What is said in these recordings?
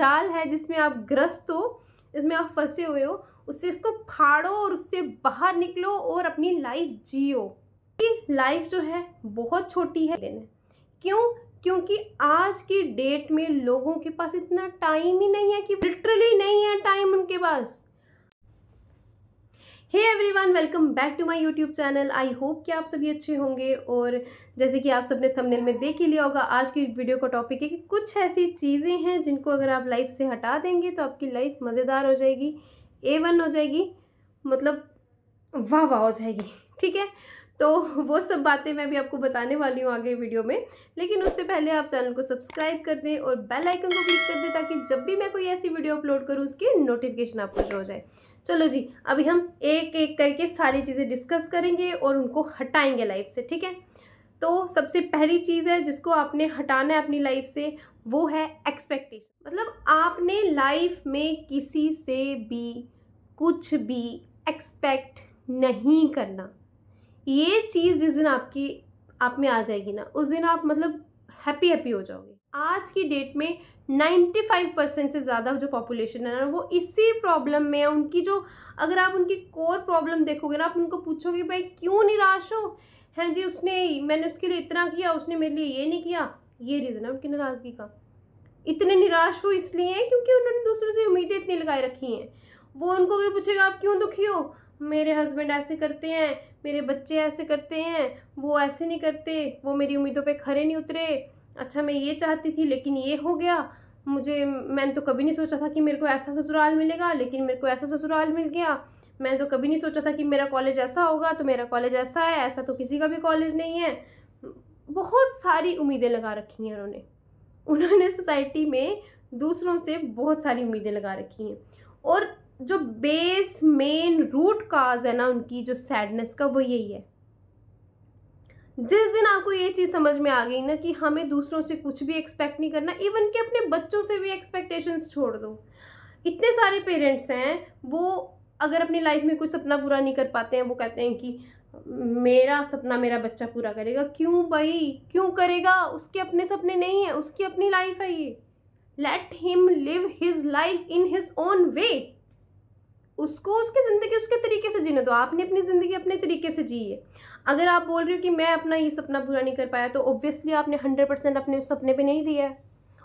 जंजाल है जिसमें आप ग्रस्त हो इसमें आप फंसे हुए हो उससे इसको फाड़ो और उससे बाहर निकलो और अपनी लाइफ जियो कि लाइफ जो है बहुत छोटी है लेने क्यों क्योंकि आज की डेट में लोगों के पास इतना टाइम ही नहीं है कि लिटरली नहीं है टाइम उनके पास hey everyone welcome back to my YouTube channel I hope कि आप सभी अच्छे होंगे और जैसे कि आप सबने थंबनेल में देख ही लिया होगा आज की वीडियो का टॉपिक है कि कुछ ऐसी चीज़ें हैं जिनको अगर आप लाइफ से हटा देंगे तो आपकी लाइफ मज़ेदार हो जाएगी ए वन हो जाएगी मतलब वाह वाह हो जाएगी ठीक है तो वो सब बातें मैं भी आपको बताने वाली हूँ आगे वीडियो में लेकिन उससे पहले आप चैनल को सब्सक्राइब कर दें और बेल आइकन को क्लिक कर दें ताकि जब भी मैं कोई ऐसी वीडियो अपलोड करूँ उसकी नोटिफिकेशन आपको हो जाए चलो जी अभी हम एक एक करके सारी चीज़ें डिस्कस करेंगे और उनको हटाएंगे लाइफ से ठीक है तो सबसे पहली चीज़ है जिसको आपने हटाना है अपनी लाइफ से वो है एक्सपेक्टेशन मतलब आपने लाइफ में किसी से भी कुछ भी एक्सपेक्ट नहीं करना ये चीज़ जिस दिन आपकी आप में आ जाएगी ना उस दिन आप मतलब हैप्पी हैप्पी हो जाओगे आज की डेट में 95 परसेंट से ज़्यादा जो पॉपुलेशन है ना वो इसी प्रॉब्लम में है उनकी जो अगर आप उनकी कोर प्रॉब्लम देखोगे ना आप उनको पूछोगे भाई क्यों निराश हो हैं हाँ जी उसने मैंने उसके लिए इतना किया उसने मेरे लिए ये नहीं किया ये रीज़न है उनकी नाराज़गी का इतने निराश हो इसलिए हैं क्योंकि उन्होंने दूसरों से उम्मीदें इतनी लगाई रखी हैं वो उनको भी पूछेगा आप क्यों दुखी हो मेरे हस्बैंड ऐसे करते हैं मेरे बच्चे ऐसे करते हैं वो ऐसे नहीं करते वो मेरी उम्मीदों पे खरे नहीं उतरे अच्छा मैं ये चाहती थी लेकिन ये हो गया मुझे मैंने तो कभी नहीं सोचा था कि मेरे को ऐसा ससुराल मिलेगा लेकिन मेरे को ऐसा ससुराल मिल गया मैंने तो कभी नहीं सोचा था कि मेरा कॉलेज ऐसा होगा तो मेरा कॉलेज ऐसा है ऐसा तो किसी का भी कॉलेज नहीं है बहुत सारी उम्मीदें लगा रखी हैं उन्होंने उन्होंने सोसाइटी में दूसरों से बहुत सारी उम्मीदें लगा रखी हैं और जो बेस मेन रूट काज है ना उनकी जो सैडनेस का वो यही है जिस दिन आपको ये चीज़ समझ में आ गई ना कि हमें दूसरों से कुछ भी एक्सपेक्ट नहीं करना इवन कि अपने बच्चों से भी एक्सपेक्टेशंस छोड़ दो इतने सारे पेरेंट्स हैं वो अगर अपनी लाइफ में कुछ सपना पूरा नहीं कर पाते हैं वो कहते हैं कि मेरा सपना मेरा बच्चा पूरा करेगा क्यों भाई क्यों करेगा उसके अपने सपने नहीं है उसकी अपनी लाइफ है ये let him live his life in his own way उसको उसकी ज़िंदगी उसके तरीके से जीने दो आपने अपनी ज़िंदगी अपने तरीके से जी है अगर आप बोल रहे हो कि मैं अपना ये सपना पूरा नहीं कर पाया तो ऑब्वियसली आपने हंड्रेड परसेंट अपने उस सपने पे नहीं दिया है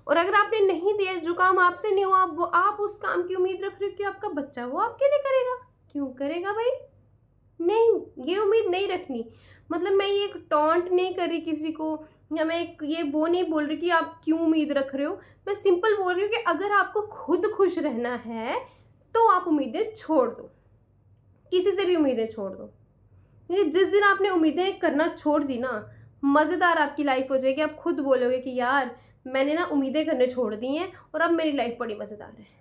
और अगर आपने नहीं दिया जो काम आपसे नहीं हुआ वो आप उस काम की उम्मीद रख रहे हो कि आपका बच्चा वो आपके लिए करेगा क्यों करेगा भाई नहीं ये उम्मीद नहीं रखनी मतलब मैं ये एक टॉन्ट नहीं कर रही किसी को या मैं एक ये वो नहीं बोल रही कि आप क्यों उम्मीद रख रहे हो मैं सिंपल बोल रही हूँ कि अगर आपको खुद खुश रहना है तो आप उम्मीदें छोड़ दो किसी से भी उम्मीदें छोड़ दो ये जिस दिन आपने उम्मीदें करना छोड़ दी ना मज़ेदार आपकी लाइफ हो जाएगी आप खुद बोलोगे कि यार मैंने ना उम्मीदें करने छोड़ दी हैं और अब मेरी लाइफ बड़ी मज़ेदार है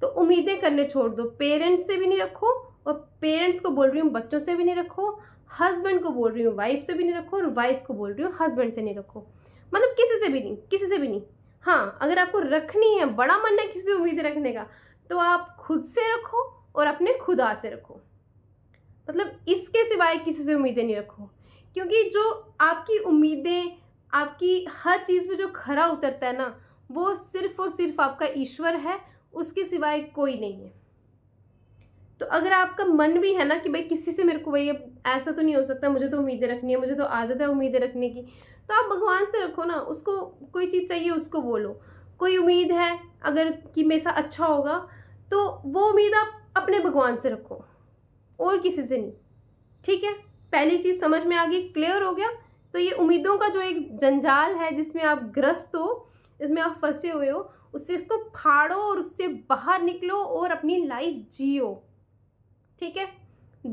तो उम्मीदें करने छोड़ दो पेरेंट्स से भी नहीं रखो और पेरेंट्स को बोल रही हूँ बच्चों से भी नहीं रखो हस्बैंड को बोल रही हूँ वाइफ से भी नहीं रखो और वाइफ को बोल रही हूँ हस्बैंड से नहीं रखो मतलब किसी से भी नहीं किसी से भी नहीं हाँ अगर आपको रखनी है बड़ा मन है किसी उम्मीद रखने का तो आप खुद से रखो और अपने खुदा से रखो मतलब इसके सिवाय किसी से उम्मीदें नहीं रखो क्योंकि जो आपकी उम्मीदें आपकी हर चीज़ में जो खरा उतरता है ना वो सिर्फ़ और सिर्फ आपका ईश्वर है उसके सिवाय कोई नहीं है तो अगर आपका मन भी है ना कि भाई किसी से मेरे को भाई ऐसा तो नहीं हो सकता मुझे तो उम्मीदें रखनी है मुझे तो आदत है उम्मीदें रखने की तो आप भगवान से रखो ना उसको कोई चीज़ चाहिए उसको बोलो कोई उम्मीद है अगर कि मेरे साथ अच्छा होगा तो वो उम्मीद आप अपने भगवान से रखो और किसी से नहीं ठीक है पहली चीज़ समझ में आ गई क्लियर हो गया तो ये उम्मीदों का जो एक जंजाल है जिसमें आप ग्रस्त हो इसमें आप फंसे हुए हो उससे इसको फाड़ो और उससे बाहर निकलो और अपनी लाइफ जियो ठीक है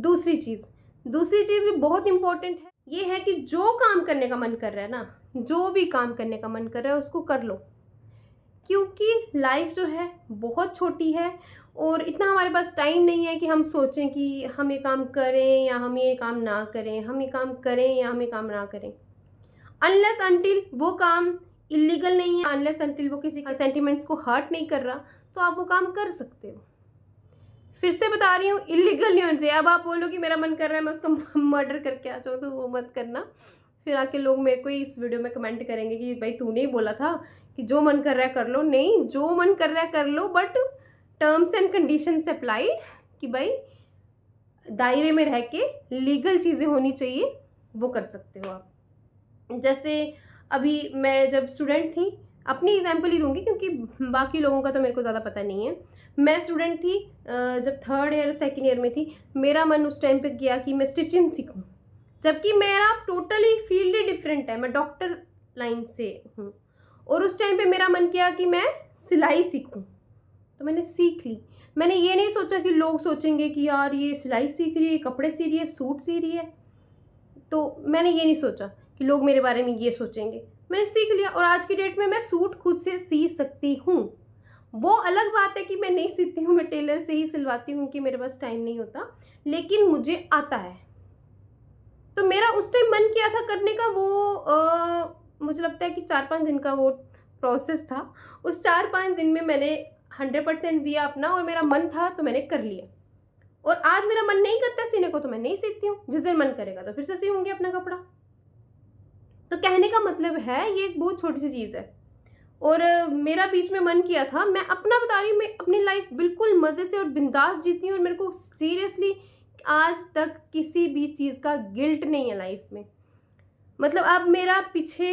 दूसरी चीज़ दूसरी चीज़ भी बहुत इंपॉर्टेंट है ये है कि जो काम करने का मन कर रहा है ना जो भी काम करने का मन कर रहा है उसको कर लो क्योंकि लाइफ जो है बहुत छोटी है और इतना हमारे पास टाइम नहीं है कि हम सोचें कि हम ये काम करें या हम ये काम ना करें हम ये काम करें या हम ये काम ना करें अनलेस अनटिल वो काम इलीगल नहीं है अनलेस अनटिल वो किसी सेंटिमेंट्स को हर्ट नहीं कर रहा तो आप वो काम कर सकते हो फिर से बता रही हूँ इलीगल नहीं होना चाहिए अब आप बोलो कि मेरा मन कर रहा है मैं उसका मर्डर करके आ जाऊँ तो वो मत करना फिर आके लोग मेरे को ही इस वीडियो में कमेंट करेंगे कि भाई तूने ही बोला था कि जो मन कर रहा है कर लो नहीं जो मन कर रहा है कर लो but terms and conditions applied कि भाई दायरे में रह के लीगल चीज़ें होनी चाहिए वो कर सकते हो आप जैसे अभी मैं जब स्टूडेंट थी अपनी एग्जाम्पल ही दूंगी क्योंकि बाकी लोगों का तो मेरे को ज़्यादा पता नहीं है मैं स्टूडेंट थी जब थर्ड ईयर सेकेंड ईयर में थी मेरा मन उस टाइम पे गया कि मैं स्टिचिंग सीखूं जबकि मेरा टोटली फील्ड ही डिफरेंट है मैं डॉक्टर लाइन से हूँ और उस टाइम पे मेरा मन किया कि मैं सिलाई सीखूं तो मैंने सीख ली मैंने ये नहीं सोचा कि लोग सोचेंगे कि यार ये सिलाई सीख रही है कपड़े सी रही है सूट सी रही है तो मैंने ये नहीं सोचा कि लोग मेरे बारे में ये सोचेंगे मैंने सीख लिया और आज की डेट में मैं सूट खुद से सी सकती हूँ वो अलग बात है कि मैं नहीं सीखती हूँ मैं टेलर से ही सिलवाती हूँ कि मेरे पास टाइम नहीं होता लेकिन मुझे आता है तो मेरा उस टाइम मन किया था करने का वो आ, मुझे लगता है कि चार पाँच दिन का वो प्रोसेस था उस चार पाँच दिन में मैंने हंड्रेड परसेंट दिया अपना और मेरा मन था तो मैंने कर लिया और आज मेरा मन नहीं करता सीने को तो मैं नहीं सीखती हूँ जिस दिन मन करेगा तो फिर से सीऊँगी अपना कपड़ा तो कहने का मतलब है ये एक बहुत छोटी सी चीज़ है और मेरा बीच में मन किया था मैं अपना बता रही हूँ मैं अपनी लाइफ बिल्कुल मज़े से और बिंदास जीती हूँ और मेरे को सीरियसली आज तक किसी भी चीज़ का गिल्ट नहीं है लाइफ में मतलब अब मेरा पीछे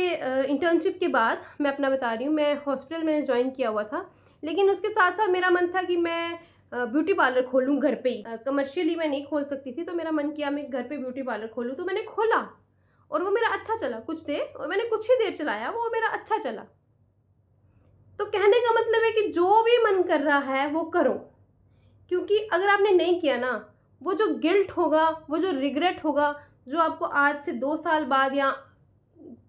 इंटर्नशिप के बाद मैं अपना बता रही हूँ मैं हॉस्पिटल में ज्वाइन किया हुआ था लेकिन उसके साथ साथ मेरा मन था कि मैं ब्यूटी पार्लर खोलूँ घर पे ही कमर्शियली मैं नहीं खोल सकती थी तो मेरा मन किया मैं घर पे ब्यूटी पार्लर खोलूँ तो मैंने खोला और वो मेरा अच्छा चला कुछ देर और मैंने कुछ ही देर चलाया वो मेरा अच्छा चला तो कहने का मतलब है कि जो भी मन कर रहा है वो करो क्योंकि अगर आपने नहीं किया ना वो जो गिल्ट होगा वो जो रिग्रेट होगा जो आपको आज से दो साल बाद या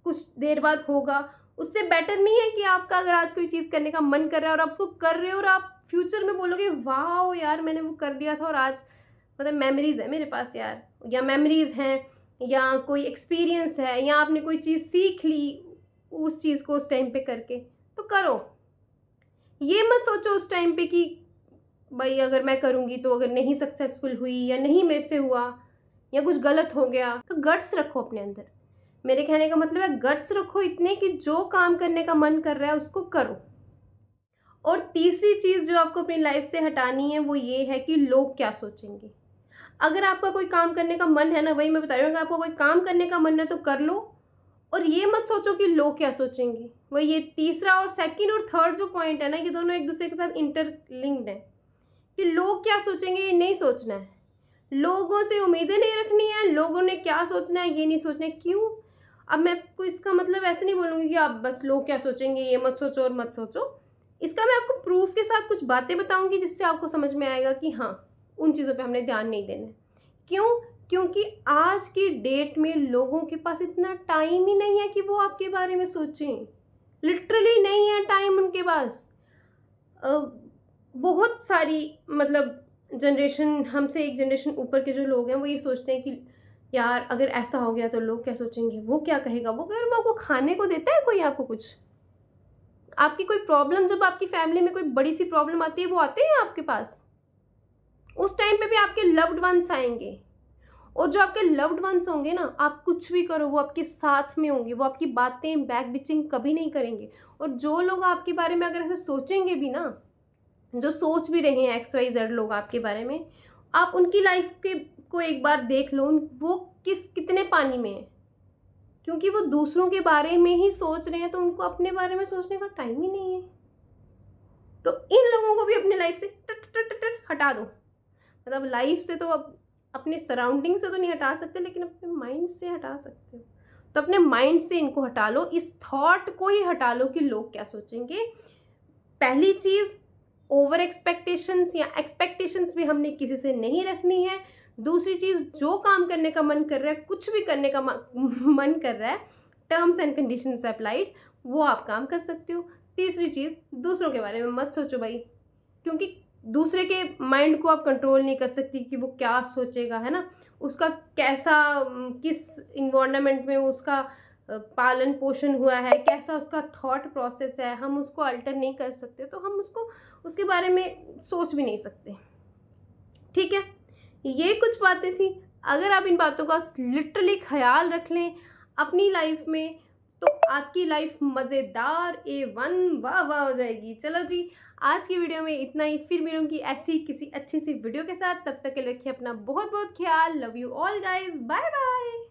कुछ देर बाद होगा उससे बेटर नहीं है कि आपका अगर आज कोई चीज़ करने का मन कर रहा है और आप उसको कर रहे हो और आप फ्यूचर में बोलोगे वाह यार मैंने वो कर दिया था और आज मतलब मेमोरीज़ है मेरे पास यार या मेमोरीज़ हैं या कोई एक्सपीरियंस है या आपने कोई चीज़ सीख ली उस चीज़ को उस टाइम पे करके तो करो ये मत सोचो उस टाइम पे कि भाई अगर मैं करूँगी तो अगर नहीं सक्सेसफुल हुई या नहीं मेरे से हुआ या कुछ गलत हो गया तो गट्स रखो अपने अंदर मेरे कहने का मतलब है गट्स रखो इतने कि जो काम करने का मन कर रहा है उसको करो और तीसरी चीज़ जो आपको अपनी लाइफ से हटानी है वो ये है कि लोग क्या सोचेंगे अगर आपका कोई काम करने का मन है ना वही मैं बता रही हूँ अगर आपका कोई काम करने का मन है तो कर लो और ये मत सोचो कि लोग क्या सोचेंगे वही ये तीसरा और सेकंड और थर्ड जो पॉइंट है ना ये दोनों एक दूसरे के साथ इंटरलिंक्ड हैं कि लोग क्या सोचेंगे ये नहीं सोचना है लोगों से उम्मीदें नहीं रखनी है लोगों ने क्या सोचना है ये नहीं सोचना है क्यों अब मैं आपको इसका मतलब ऐसे नहीं बोलूँगी कि आप बस लोग क्या सोचेंगे ये मत सोचो और मत सोचो इसका मैं आपको प्रूफ के साथ कुछ बातें बताऊँगी जिससे आपको समझ में आएगा कि हाँ उन चीज़ों पर हमने ध्यान नहीं देना है क्यों क्योंकि आज की डेट में लोगों के पास इतना टाइम ही नहीं है कि वो आपके बारे में सोचें लिटरली नहीं है टाइम उनके पास बहुत सारी मतलब जनरेशन हमसे एक जनरेशन ऊपर के जो लोग हैं वो ये सोचते हैं कि यार अगर ऐसा हो गया तो लोग क्या सोचेंगे वो क्या कहेगा वो अगर वो खाने को देता है कोई आपको कुछ आपकी कोई प्रॉब्लम जब आपकी फैमिली में कोई बड़ी सी प्रॉब्लम आती है वो आते हैं आपके पास उस टाइम पे भी आपके लव्ड वंस आएंगे और जो आपके लव्ड वंस होंगे ना आप कुछ भी करो वो आपके साथ में होंगे वो आपकी बातें बैक बिचिंग कभी नहीं करेंगे और जो लोग आपके बारे में अगर ऐसे सोचेंगे भी ना जो सोच भी रहे हैं एक्स वाई जेड लोग आपके बारे में आप उनकी लाइफ के को एक बार देख लो वो किस कितने पानी में है क्योंकि वो दूसरों के बारे में ही सोच रहे हैं तो उनको अपने बारे में सोचने का टाइम ही नहीं है तो इन लोगों को भी अपने लाइफ से टट टट टट हटा दो मतलब लाइफ से तो अब अपने सराउंडिंग से तो नहीं हटा सकते लेकिन अपने माइंड से हटा सकते हो तो अपने माइंड से इनको हटा लो इस थॉट को ही हटा लो कि लोग क्या सोचेंगे पहली चीज़ ओवर एक्सपेक्टेशंस या एक्सपेक्टेशंस भी हमने किसी से नहीं रखनी है दूसरी चीज़ जो काम करने का मन कर रहा है कुछ भी करने का मन कर रहा है टर्म्स एंड कंडीशन अप्लाइड वो आप काम कर सकते हो तीसरी चीज़ दूसरों के बारे में मत सोचो भाई क्योंकि दूसरे के माइंड को आप कंट्रोल नहीं कर सकती कि वो क्या सोचेगा है ना उसका कैसा किस इन्वामेंट में उसका पालन पोषण हुआ है कैसा उसका थॉट प्रोसेस है हम उसको अल्टर नहीं कर सकते तो हम उसको उसके बारे में सोच भी नहीं सकते ठीक है ये कुछ बातें थी अगर आप इन बातों का लिटरली ख्याल रख लें अपनी लाइफ में तो आपकी लाइफ मज़ेदार ए वन वाह वाह हो जाएगी चलो जी आज की वीडियो में इतना ही फिर मिलूंगी ऐसी किसी अच्छी सी वीडियो के साथ तब तक के रखिए अपना बहुत बहुत ख्याल love you all guys bye bye